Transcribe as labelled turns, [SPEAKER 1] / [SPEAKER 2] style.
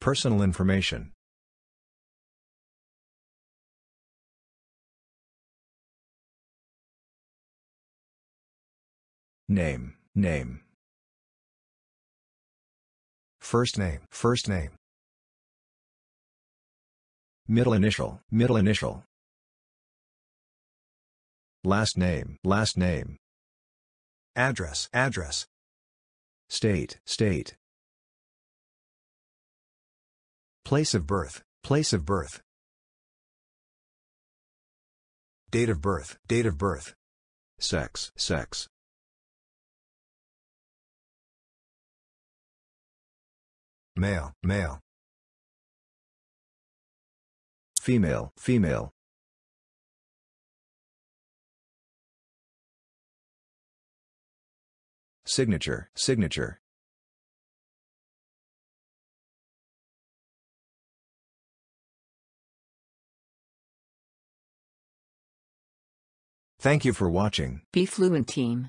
[SPEAKER 1] Personal information. Name, name. First name, first name. Middle initial, middle initial. Last name, last name. Address, address. State, state. Place of birth, place of birth. Date of birth, date of birth. Sex, sex. Male, male. Female, female. Signature, signature. Thank you for watching. Be Fluent Team.